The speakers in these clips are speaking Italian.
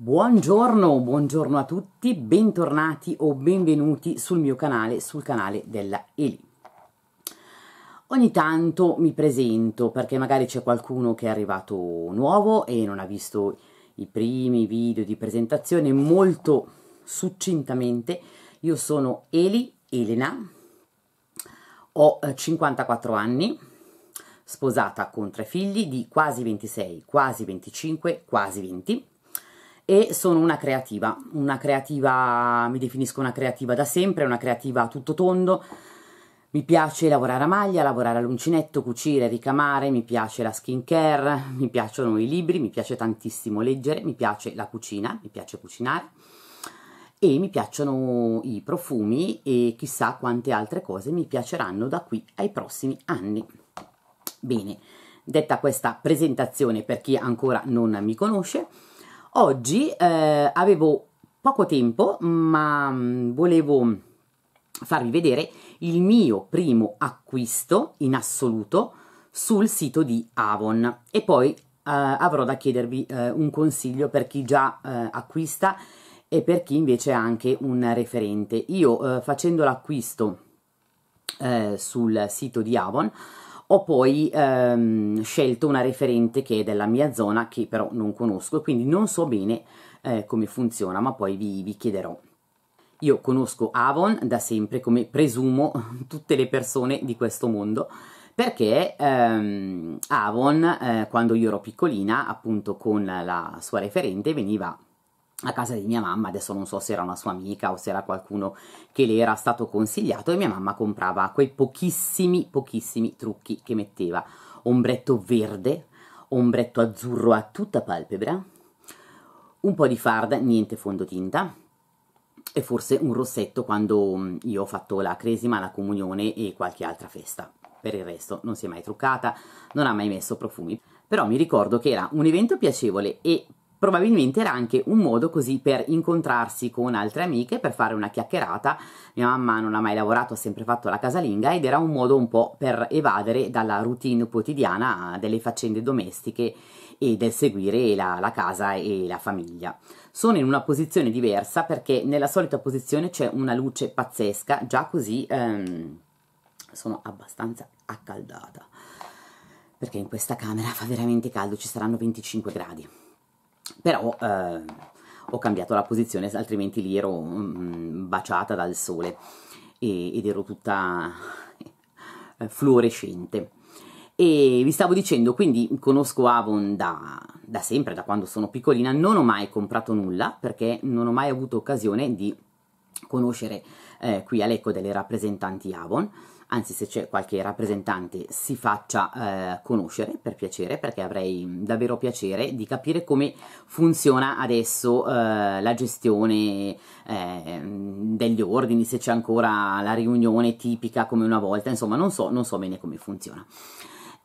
Buongiorno, buongiorno a tutti, bentornati o benvenuti sul mio canale, sul canale della Eli. Ogni tanto mi presento perché magari c'è qualcuno che è arrivato nuovo e non ha visto i primi video di presentazione molto succintamente. Io sono Eli Elena, ho 54 eh, anni, sposata con tre figli di quasi 26, quasi 25, quasi 20 e sono una creativa, una creativa, mi definisco una creativa da sempre, una creativa a tutto tondo, mi piace lavorare a maglia, lavorare all'uncinetto, cucire, ricamare, mi piace la skincare, mi piacciono i libri, mi piace tantissimo leggere, mi piace la cucina, mi piace cucinare e mi piacciono i profumi e chissà quante altre cose mi piaceranno da qui ai prossimi anni. Bene, detta questa presentazione per chi ancora non mi conosce, Oggi eh, avevo poco tempo, ma mm, volevo farvi vedere il mio primo acquisto in assoluto sul sito di Avon e poi eh, avrò da chiedervi eh, un consiglio per chi già eh, acquista e per chi invece ha anche un referente. Io eh, facendo l'acquisto eh, sul sito di Avon ho poi ehm, scelto una referente che è della mia zona, che però non conosco, quindi non so bene eh, come funziona, ma poi vi, vi chiederò. Io conosco Avon da sempre, come presumo tutte le persone di questo mondo, perché ehm, Avon, eh, quando io ero piccolina, appunto con la sua referente, veniva a casa di mia mamma, adesso non so se era una sua amica o se era qualcuno che le era stato consigliato e mia mamma comprava quei pochissimi, pochissimi trucchi che metteva, ombretto verde, ombretto azzurro a tutta palpebra, un po' di farda, niente fondotinta e forse un rossetto quando mm, io ho fatto la cresima, la comunione e qualche altra festa. Per il resto non si è mai truccata, non ha mai messo profumi però mi ricordo che era un evento piacevole e Probabilmente era anche un modo così per incontrarsi con altre amiche, per fare una chiacchierata. Mia mamma non ha mai lavorato, ha sempre fatto la casalinga ed era un modo un po' per evadere dalla routine quotidiana delle faccende domestiche e del seguire la, la, casa e la famiglia. Sono in una posizione diversa perché nella solita posizione c'è una luce pazzesca, già così ehm, sono abbastanza accaldata perché in questa camera fa veramente caldo, ci saranno 25 gradi però eh, ho cambiato la posizione, altrimenti lì ero mm, mm, baciata dal sole e, ed ero tutta eh, fluorescente. E vi stavo dicendo, quindi conosco Avon da, da, sempre, da quando sono piccolina, non ho mai comprato nulla perché non ho mai avuto occasione di conoscere eh, qui a Lecco delle rappresentanti Avon anzi se c'è qualche rappresentante si faccia eh, conoscere per piacere perché avrei davvero piacere di capire come funziona adesso eh, la gestione eh, degli ordini, se c'è ancora la riunione tipica come una volta, insomma non so, non so bene come funziona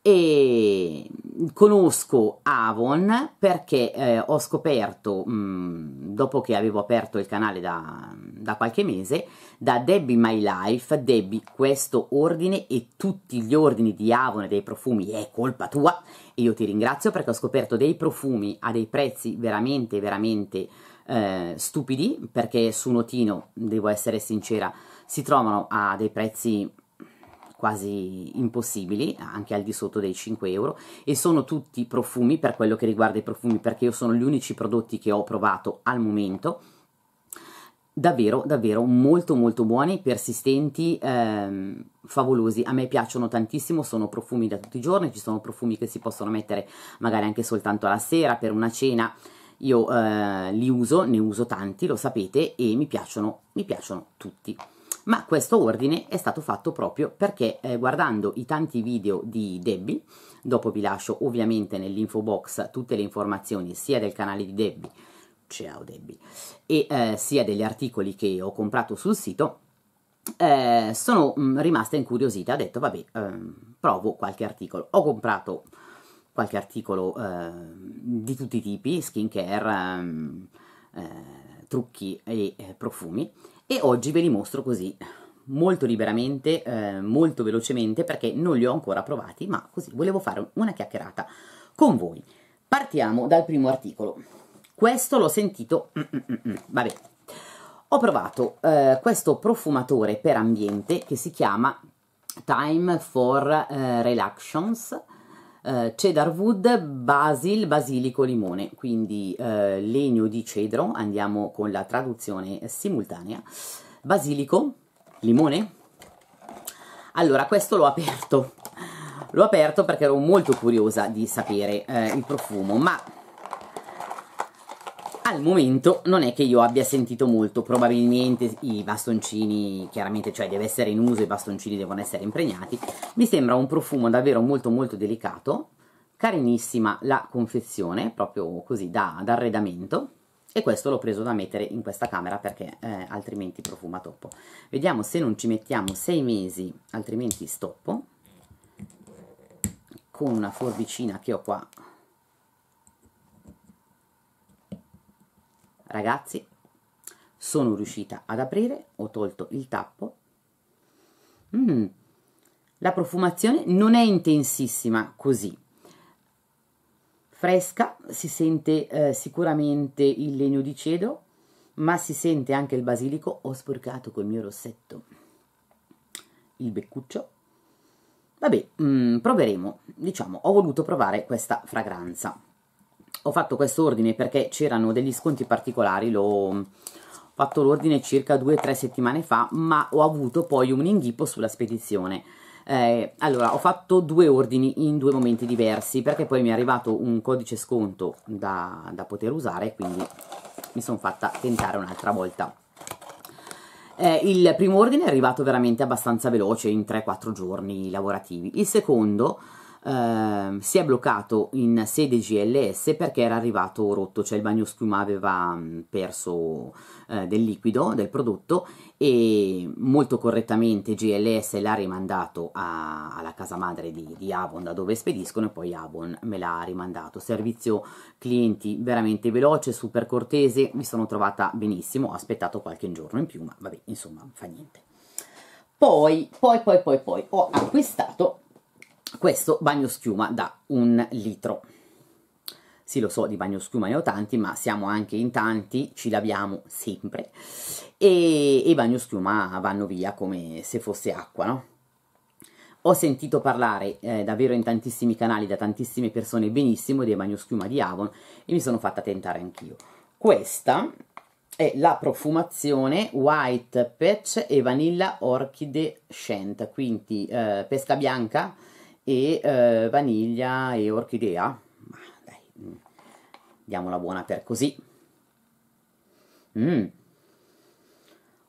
e conosco Avon perché eh, ho scoperto, mh, mm, dopo che avevo aperto il canale da, da, qualche mese, da Debbie My Life, Debbie questo ordine e tutti gli ordini di Avon e dei profumi è colpa tua e io ti ringrazio perché ho scoperto dei profumi a dei prezzi veramente, veramente eh, stupidi perché su Notino, devo essere sincera, si trovano a dei prezzi quasi impossibili, anche al di sotto dei 5 euro, e sono tutti profumi per quello che riguarda i profumi, perché io sono gli unici prodotti che ho provato al momento, davvero davvero molto molto buoni persistenti ehm, favolosi a me piacciono tantissimo sono profumi da tutti i giorni ci sono profumi che si possono mettere magari anche soltanto alla sera per una cena io eh, li uso ne uso tanti lo sapete e mi piacciono mi piacciono tutti ma questo ordine è stato fatto proprio perché eh, guardando i tanti video di Debbie, dopo vi lascio ovviamente nell'info box tutte le informazioni sia del canale di Debbie, ciao Debbie, e eh, sia degli articoli che ho comprato sul sito, eh, sono mh, mm, rimasta incuriosita, ho detto vabbè, ehm, provo qualche articolo. Ho comprato qualche articolo eh, di tutti i tipi, skincare, ehm, eh, trucchi e eh, profumi, e oggi ve li mostro così molto liberamente, eh, molto velocemente perché non li ho ancora provati ma così volevo fare una chiacchierata con voi. Partiamo dal primo articolo. Questo l'ho sentito, mm, mm, mm, mm vabbè, ho provato eh, questo profumatore per ambiente che si chiama Time for eh, Relations eh, cedar wood, basil, basilico, limone, quindi eh, legno di cedro, andiamo con la traduzione simultanea, basilico, limone. Allora, questo l'ho aperto, l'ho aperto perché ero molto curiosa di sapere eh, il profumo, ma al momento non è che io abbia sentito molto, probabilmente i bastoncini, chiaramente, cioè deve essere in uso, i bastoncini devono essere impregnati. Mi sembra un profumo davvero molto molto delicato, carinissima la confezione, proprio così da, da arredamento. E questo l'ho preso da mettere in questa camera perché eh, altrimenti profuma troppo. Vediamo se non ci mettiamo sei mesi, altrimenti stoppo. Con una forbicina che ho qua ragazzi sono riuscita ad aprire ho tolto il tappo mm. la profumazione non è intensissima così fresca si sente eh, sicuramente il legno di cedro ma si sente anche il basilico ho sporcato col mio rossetto il beccuccio vabbè mm, proveremo diciamo ho voluto provare questa fragranza ho fatto questo ordine perché c'erano degli sconti particolari, l'ho mm, fatto l'ordine circa 2-3 settimane fa, ma ho avuto poi un inghippo sulla spedizione. Eh, allora, ho fatto due ordini in due momenti diversi perché poi mi è arrivato un codice sconto da, da poter usare, quindi mi sono fatta tentare un'altra volta. Eh, il primo ordine è arrivato veramente abbastanza veloce, in 3-4 giorni lavorativi. Il secondo eh, si è bloccato in sede GLS perché era arrivato rotto, cioè il bagno schiuma aveva perso eh, del liquido, del prodotto e molto correttamente GLS l'ha rimandato a, alla casa madre di, di, Avon da dove spediscono e poi Avon me l'ha rimandato. Servizio clienti veramente veloce, super cortese, mi sono trovata benissimo, ho aspettato qualche giorno in più ma vabbè insomma fa niente. Poi, poi, poi, poi, poi ho acquistato questo bagno schiuma da un litro. Sì, lo so, di bagno schiuma ne ho tanti, ma siamo anche in tanti, ci laviamo sempre. E, i bagno schiuma vanno via come se fosse acqua, no? Ho sentito parlare eh, davvero in tantissimi canali, da tantissime persone, benissimo dei bagno schiuma di Avon e mi sono fatta tentare anch'io. Questa è la profumazione White Patch e Vanilla Orchide Scent, quindi eh, pesca bianca, e eh, vaniglia e orchidea. Ma dai, mm, diamola buona per così. Mm.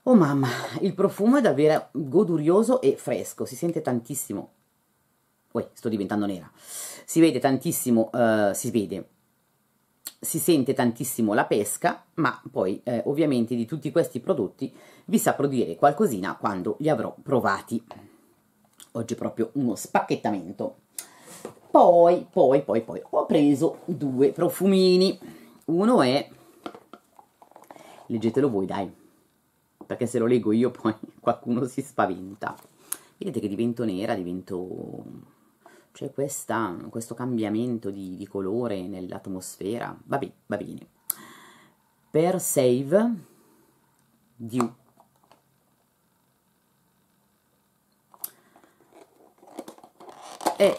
Oh mamma, il profumo è davvero godurioso e fresco, si sente tantissimo. Uè, sto diventando nera. Si vede tantissimo, uh, si vede, si sente tantissimo la pesca, ma poi eh, ovviamente di tutti questi prodotti vi saprò dire qualcosina quando li avrò provati oggi è proprio uno spacchettamento. Poi, poi, poi, poi ho preso due profumini. Uno è leggetelo voi, dai. Perché se lo leggo io poi qualcuno si spaventa. Vedete che divento nera, divento c'è cioè questo cambiamento di, di colore nell'atmosfera. Va bene, va bene. Per save di e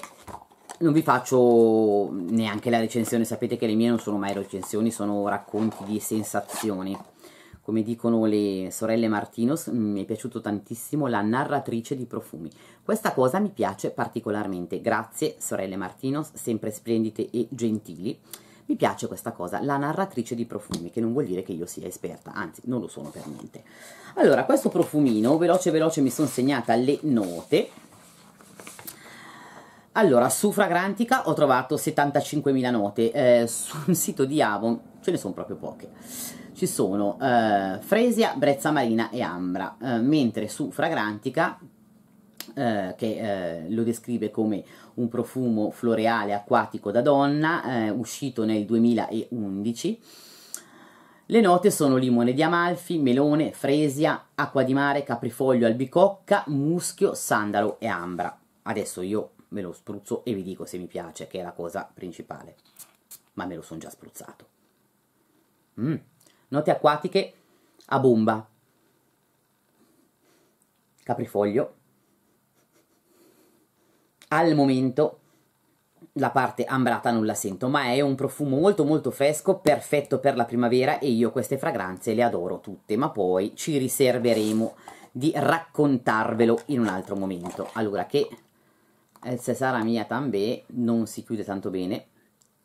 non vi faccio neanche la recensione, sapete che le mie non sono mai recensioni, sono racconti di sensazioni. Come dicono le sorelle Martinos, mm, mi è piaciuto tantissimo la narratrice di profumi. Questa cosa mi piace particolarmente. Grazie, sorelle Martinos, sempre splendide e gentili. Mi piace questa cosa, la narratrice di profumi, che non vuol dire che io sia esperta, anzi, non lo sono per niente. Allora, questo profumino, veloce veloce mi sono segnata le note allora, su Fragrantica ho trovato 75.000 note, eh, sul sito di Avon ce ne sono proprio poche. Ci sono eh, Fresia, Brezza Marina e Ambra, eh, mentre su Fragrantica, eh, che eh, lo descrive come un profumo floreale acquatico da donna, eh, uscito nel 2011, le note sono limone di Amalfi, melone, fresia, acqua di mare, caprifoglio, albicocca, muschio, sandalo e ambra. Adesso io me lo spruzzo e vi dico se mi piace, che è la cosa principale. Ma me lo sono già spruzzato. Mm. Note acquatiche a bomba. Caprifoglio. Al momento la parte ambrata non la sento, ma è un profumo molto molto fresco, perfetto per la primavera e io queste fragranze le adoro tutte, ma poi ci riserveremo di raccontarvelo in un altro momento. Allora che eh, se sarà Mia Tambè non si chiude tanto bene,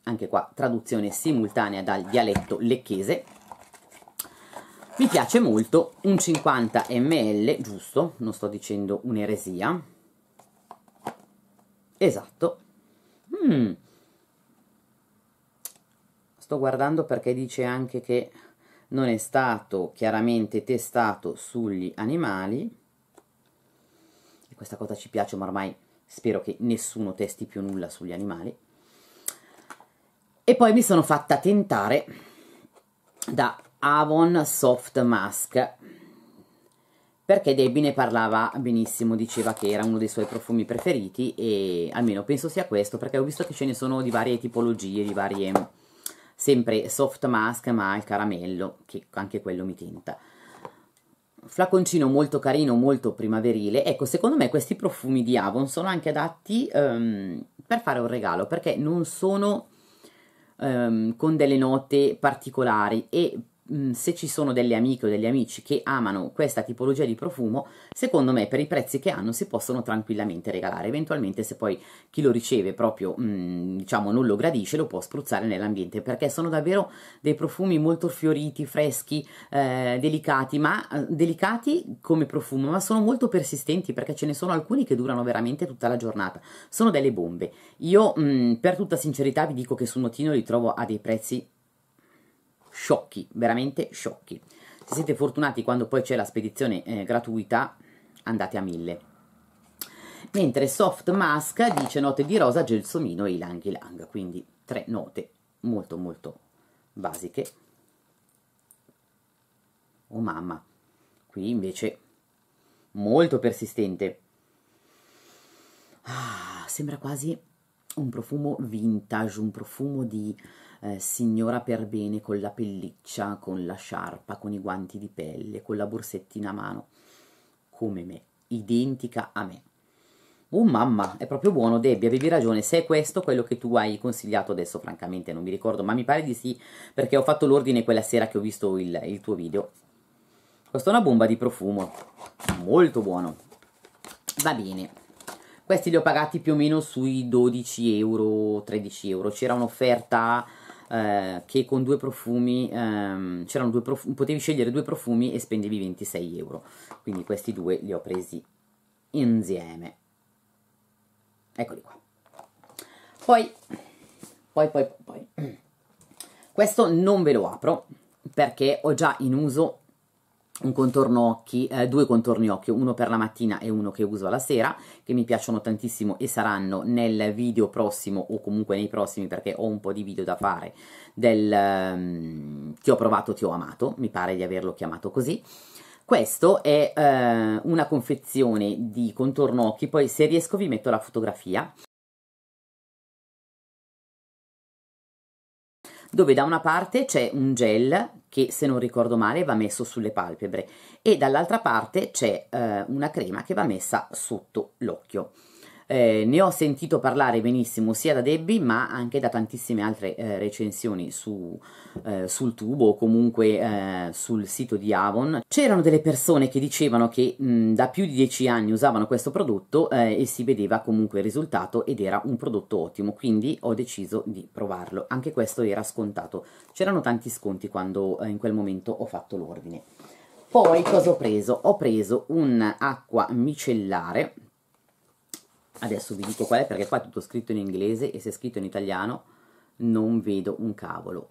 anche qua traduzione simultanea dal dialetto lecchese. Mi piace molto un 50 ml, giusto, non sto dicendo un'eresia. Esatto. Mm. Sto guardando perché dice anche che non è stato chiaramente testato sugli animali. E questa cosa ci piace, ma ormai spero che nessuno testi più nulla sugli animali. E poi mi sono fatta tentare da Avon Soft Mask perché Debbie ne parlava benissimo, diceva che era uno dei suoi profumi preferiti e almeno penso sia questo perché ho visto che ce ne sono di varie tipologie, di varie sempre soft mask ma il caramello che anche quello mi tenta flaconcino molto carino, molto primaverile. Ecco, secondo me questi profumi di Avon sono anche adatti um, per fare un regalo perché non sono um, con delle note particolari e se ci sono delle amiche o degli amici che amano questa tipologia di profumo, secondo me per i prezzi che hanno si possono tranquillamente regalare. Eventualmente se poi chi lo riceve proprio mh, diciamo non lo gradisce lo può spruzzare nell'ambiente perché sono davvero dei profumi molto fioriti, freschi, eh, delicati, ma eh, delicati come profumo, ma sono molto persistenti perché ce ne sono alcuni che durano veramente tutta la giornata. Sono delle bombe. Io mh, per tutta sincerità vi dico che su Notino li trovo a dei prezzi sciocchi, veramente sciocchi. Se siete fortunati quando poi c'è la spedizione eh, gratuita, andate a mille. Mentre Soft Mask dice note di rosa, gelsomino e ilang ilang, quindi tre note molto molto basiche. Oh mamma, qui invece molto persistente. Ah, sembra quasi un profumo vintage, un profumo di eh, signora per bene con la pelliccia, con la sciarpa, con i guanti di pelle, con la borsettina a mano, come me, identica a me. Oh mamma, è proprio buono Debbie, avevi ragione, se è questo quello che tu hai consigliato adesso francamente non mi ricordo, ma mi pare di sì perché ho fatto l'ordine quella sera che ho visto il, il tuo video. è una bomba di profumo, molto buono. Va bene, questi li ho pagati più o meno sui 12 euro, 13 euro, c'era un'offerta eh, che con due profumi ehm, c'erano due profumi, potevi scegliere due profumi e spendevi 26 euro. Quindi questi due li ho presi insieme. Eccoli qua. Poi, poi, poi, poi. Questo non ve lo apro perché ho già in uso un contorno occhi, eh, due contorni occhio, uno per la mattina e uno che uso alla sera, che mi piacciono tantissimo e saranno nel video prossimo o comunque nei prossimi perché ho un po' di video da fare del um, ti ho provato, ti ho amato, mi pare di averlo chiamato così. Questo è eh, una confezione di contorno occhi, poi se riesco vi metto la fotografia. Dove da una parte c'è un gel che se non ricordo male va messo sulle palpebre e dall'altra parte c'è eh, una crema che va messa sotto l'occhio. Eh, ne ho sentito parlare benissimo sia da Debbie ma anche da tantissime altre eh, recensioni su, eh, sul tubo o comunque eh, sul sito di Avon. C'erano delle persone che dicevano che mh, mm, da più di dieci anni usavano questo prodotto eh, e si vedeva comunque il risultato ed era un prodotto ottimo, quindi ho deciso di provarlo. Anche questo era scontato. C'erano tanti sconti quando in quel momento ho fatto l'ordine. Poi cosa ho preso? Ho preso un'acqua micellare adesso vi dico qual è perché qua è tutto scritto in inglese e se è scritto in italiano non vedo un cavolo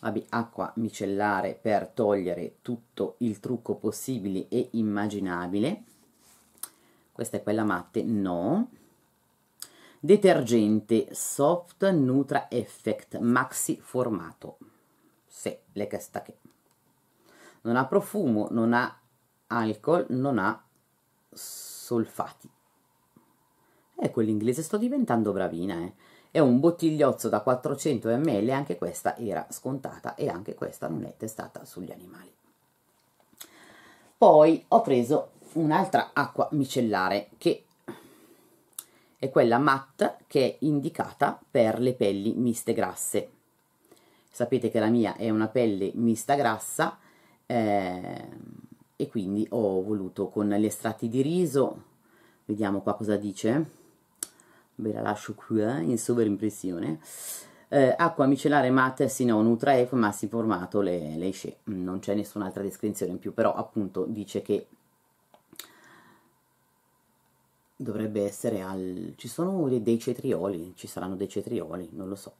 Vabbè, acqua micellare per togliere tutto il trucco possibile e immaginabile questa è quella matte no detergente soft nutra effect maxi formato se le castacche non ha profumo non ha alcol non ha solfati. E eh, quell'inglese sto diventando bravina, eh. È un bottigliozzo da 400 ml, anche questa era scontata e anche questa non è testata sugli animali. Poi ho preso un'altra acqua micellare che è quella matte che è indicata per le pelli miste grasse. Sapete che la mia è una pelle mista grassa, eh, e quindi ho voluto con gli estratti di riso vediamo qua cosa dice ve la lascio qui eh, in sovraimpressione eh, acqua micellare matte sino nutra F massi formato le, le sce. non c'è nessun'altra descrizione in più però appunto dice che dovrebbe essere al ci sono dei cetrioli ci saranno dei cetrioli non lo so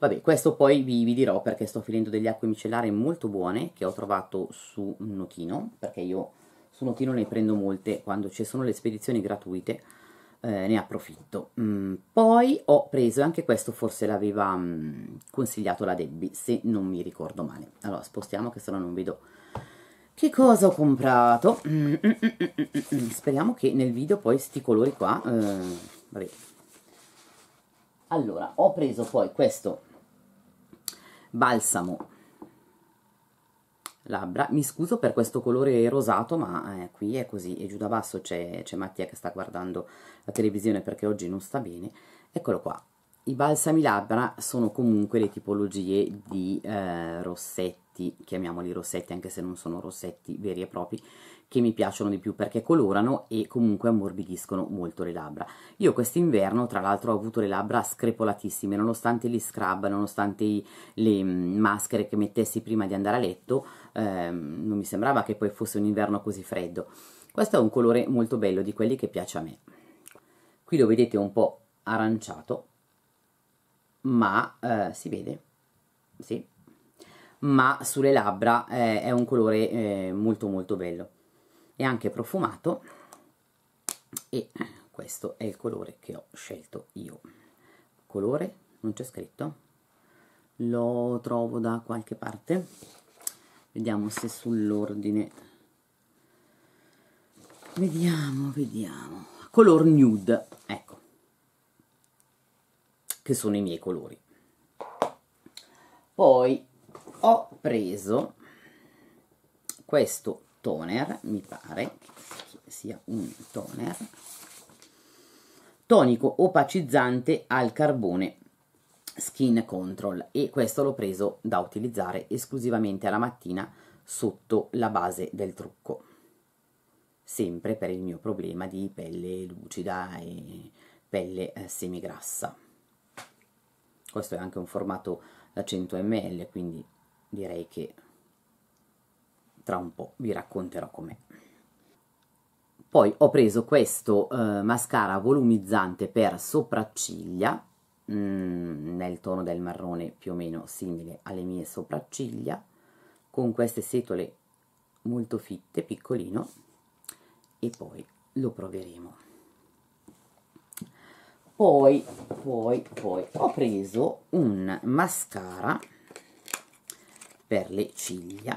Vabbè, questo poi vi, vi, dirò perché sto finendo delle acque micellari molto buone che ho trovato su Notino, perché io su Notino ne prendo molte, quando ci sono le spedizioni gratuite eh, ne approfitto. Mm, poi ho preso, anche questo forse l'aveva mm, consigliato la Debbie, se non mi ricordo male. Allora, spostiamo che sennò non vedo che cosa ho comprato. Mm, mm, mm, Speriamo che nel video poi sti colori qua... Eh, vabbè. Allora, ho preso poi questo balsamo labbra. Mi scuso per questo colore rosato, ma eh, qui è così. E giù da basso c'è Mattia che sta guardando la televisione perché oggi non sta bene. Eccolo qua. I balsami labbra sono comunque le tipologie di eh, rossetti, chiamiamoli rossetti anche se non sono rossetti veri e propri, che mi piacciono di più perché colorano e comunque ammorbidiscono molto le labbra. Io quest'inverno tra l'altro ho avuto le labbra screpolatissime, nonostante gli scrub, nonostante i, le mm, maschere che mettessi prima di andare a letto, ehm, non mi sembrava che poi fosse un inverno così freddo. Questo è un colore molto bello di quelli che piace a me. Qui lo vedete un po' aranciato, ma eh, si vede, sì, ma sulle labbra eh, è un colore eh, molto molto bello è anche profumato e eh, questo è il colore che ho scelto io colore non c'è scritto lo trovo da qualche parte vediamo se sull'ordine vediamo vediamo color nude ecco che sono i miei colori poi ho preso questo toner, mi pare che sia un toner, tonico opacizzante al carbone skin control e questo l'ho preso da utilizzare esclusivamente alla mattina sotto la base del trucco sempre per il mio problema di pelle lucida e pelle eh, semigrassa questo è anche un formato da 100 ml quindi direi che tra un po' vi racconterò com'è. Poi ho preso questo eh, mascara volumizzante per sopracciglia, mm, nel tono del marrone più o meno simile alle mie sopracciglia, con queste setole molto fitte, piccolino, e poi lo proveremo. Poi, poi, poi ho preso un mascara per le ciglia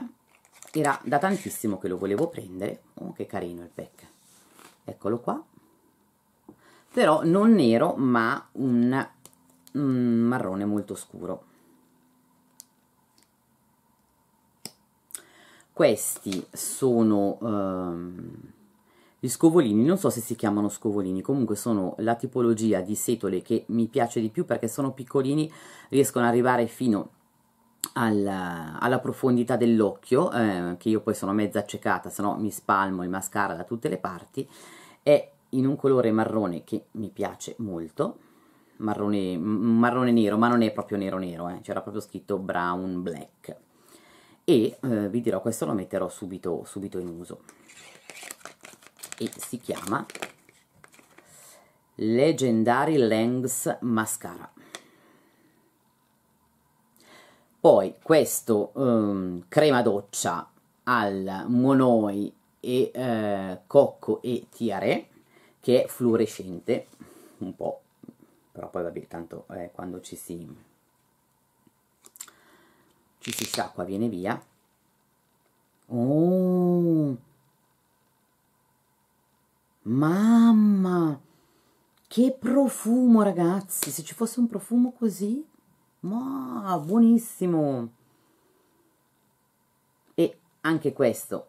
era da tantissimo che lo volevo prendere oh che carino il pack eccolo qua però non nero ma un mm, marrone molto scuro questi sono um, gli scovolini non so se si chiamano scovolini comunque sono la tipologia di setole che mi piace di più perché sono piccolini riescono ad arrivare fino a alla, alla profondità dell'occhio, eh, che io poi sono mezza accecata, se no mi spalmo il mascara da tutte le parti, è in un colore marrone che mi piace molto, marrone, marrone nero, ma non è proprio nero nero, eh, c'era proprio scritto brown black. E eh, vi dirò, questo lo metterò subito, subito in uso. E si chiama Legendary Lengths Mascara poi questo um, crema doccia al monoi e eh, cocco e tiare che è fluorescente un po' però poi vabbè tanto eh, quando ci si ci si sciacqua viene via oh mamma che profumo ragazzi se ci fosse un profumo così ma buonissimo! E anche questo.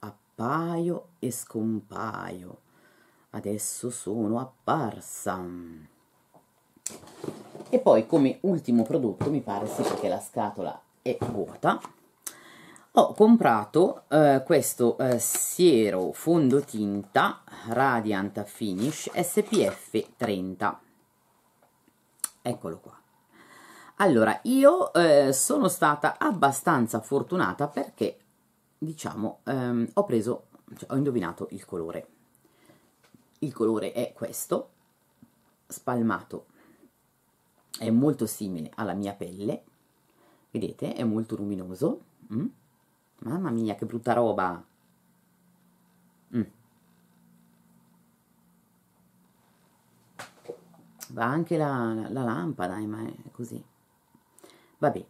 Appaio e scompaio. Adesso sono apparsa. E poi come ultimo prodotto, mi pare sì perché la scatola è vuota, ho comprato eh, questo eh, siero fondotinta Radiant Finish SPF 30 Eccolo qua. Allora, io eh, sono stata abbastanza fortunata perché, diciamo, ehm, ho preso, cioè, ho indovinato il colore. Il colore è questo, spalmato, è molto simile alla mia pelle, vedete, è molto luminoso. Mm? Mamma mia, che brutta roba! Mm. va anche la, la, lampada, ma è così. Vabbè.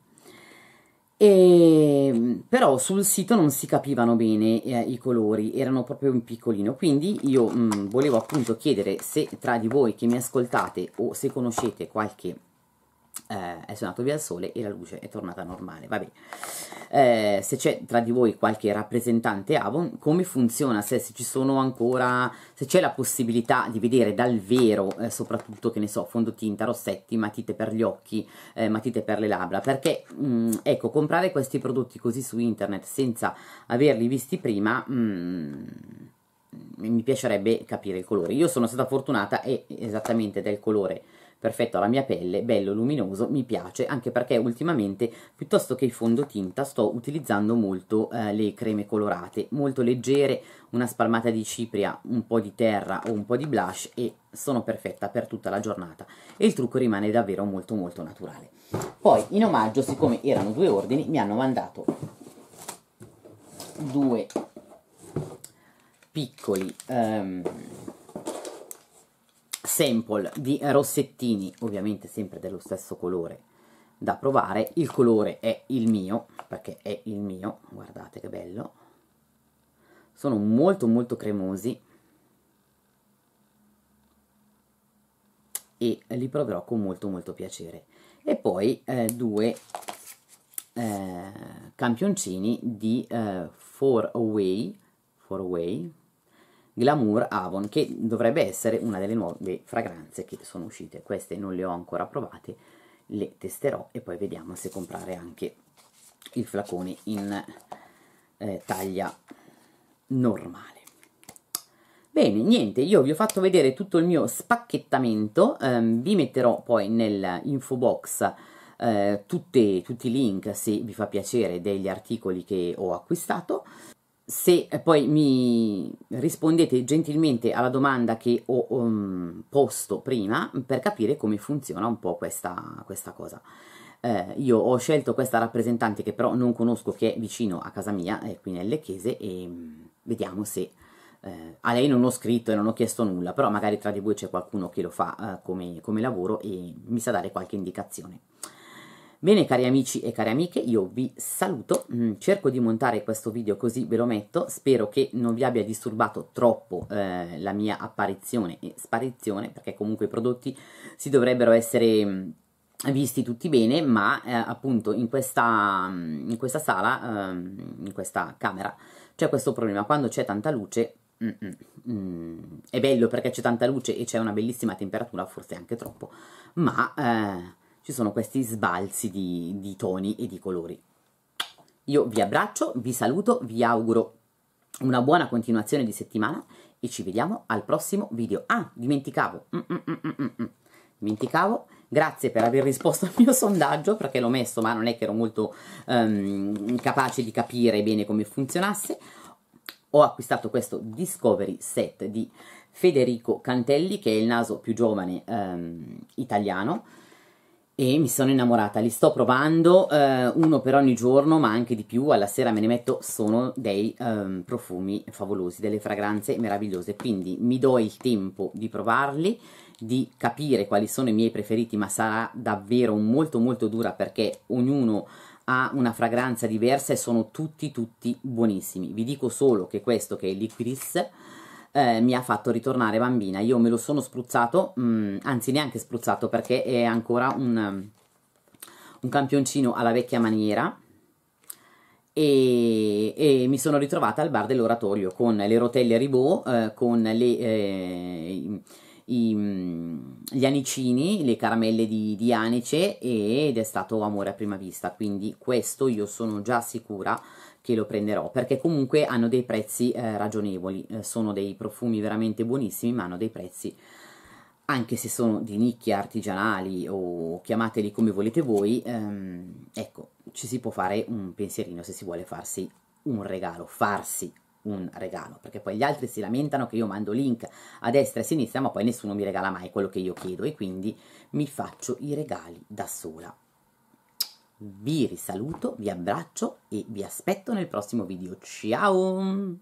E, ehm, però sul sito non si capivano bene eh, i colori, erano proprio un piccolino, quindi io mh, mm, volevo appunto chiedere se tra di voi che mi ascoltate o se conoscete qualche eh, è suonato via il sole e la luce è tornata normale. Vabbè. Eh, se c'è tra di voi qualche rappresentante Avon, come funziona? Se, se, ci sono ancora, se c'è la possibilità di vedere dal vero, eh, soprattutto che ne so, fondotinta, rossetti, matite per gli occhi, eh, matite per le labbra, perché mh, mm, ecco, comprare questi prodotti così su internet senza averli visti prima. Mh, mm, mi piacerebbe capire il colore. Io sono stata fortunata e esattamente del colore perfetto alla mia pelle, bello, luminoso, mi piace, anche perché ultimamente piuttosto che i fondotinta sto utilizzando molto eh, le creme colorate, molto leggere, una spalmata di cipria, un po' di terra o un po' di blush e sono perfetta per tutta la giornata e il trucco rimane davvero molto molto naturale. Poi in omaggio, siccome erano due ordini, mi hanno mandato due piccoli... Um, sample di rossettini, ovviamente sempre dello stesso colore da provare. Il colore è il mio, perché è il mio, guardate che bello. Sono molto molto cremosi. E li proverò con molto molto piacere. E poi eh, due eh, campioncini di eh, Four Away, Four Away, Glamour Avon, che dovrebbe essere una delle nuove fragranze che sono uscite. Queste non le ho ancora provate, le testerò e poi vediamo se comprare anche il flacone in eh, taglia normale. Bene, niente, io vi ho fatto vedere tutto il mio spacchettamento, ehm, vi metterò poi nell'info box eh, tutte, tutti i link, se vi fa piacere, degli articoli che ho acquistato se eh, poi mi rispondete gentilmente alla domanda che ho um, posto prima per capire come funziona un po' questa, questa cosa. Eh, io ho scelto questa rappresentante che però non conosco, che è vicino a casa mia, è eh, qui nelle chiese, e mm, vediamo se... Eh, a lei non ho scritto e non ho chiesto nulla, però magari tra di voi c'è qualcuno che lo fa eh, come, come, lavoro e mi sa dare qualche indicazione. Bene cari amici e cari amiche, io vi saluto, mm, cerco di montare questo video così ve lo metto, spero che non vi abbia disturbato troppo eh, la mia apparizione e sparizione, perché comunque i prodotti si dovrebbero essere mm, visti tutti bene, ma eh, appunto in questa, mm, in questa sala, eh, in questa camera, c'è questo problema, quando c'è tanta luce Mm -mm, è bello perché c'è tanta luce e c'è una bellissima temperatura, forse anche troppo, ma eh, ci sono questi sbalzi di, di toni e di colori. Io vi abbraccio, vi saluto, vi auguro una buona continuazione di settimana e ci vediamo al prossimo video. Ah, dimenticavo, mm, mm, mm, dimenticavo, grazie per aver risposto al mio sondaggio perché l'ho messo ma non è che ero molto um, capace di capire bene come funzionasse. Ho acquistato questo Discovery set di Federico Cantelli che è il naso più giovane um, italiano e mi sono innamorata, li sto provando eh, uno per ogni giorno ma anche di più, alla sera me ne metto, sono dei eh, profumi favolosi, delle fragranze meravigliose, quindi mi do il tempo di provarli, di capire quali sono i miei preferiti ma sarà davvero molto molto dura perché ognuno ha una fragranza diversa e sono tutti tutti buonissimi, vi dico solo che questo che è il Liquiris eh, mi ha fatto ritornare bambina. Io me lo sono spruzzato, mh, mm, anzi neanche spruzzato perché è ancora un, un campioncino alla vecchia maniera. E, e, mi sono ritrovata al bar dell'oratorio con le rotelle ribò, eh, con le, eh, i, mm, gli anicini, le caramelle di, di anice ed è stato amore a prima vista. Quindi questo io sono già sicura che lo prenderò perché comunque hanno dei prezzi eh, ragionevoli, eh, sono dei profumi veramente buonissimi ma hanno dei prezzi anche se sono di nicchie artigianali o chiamateli come volete voi, ehm, ecco, ci si può fare un pensierino se si vuole farsi un regalo, farsi un regalo, perché poi gli altri si lamentano che io mando link a destra e a sinistra, ma poi nessuno mi regala mai quello che io chiedo e quindi mi faccio i regali da sola. Vi risaluto, vi abbraccio e vi aspetto nel prossimo video. Ciao!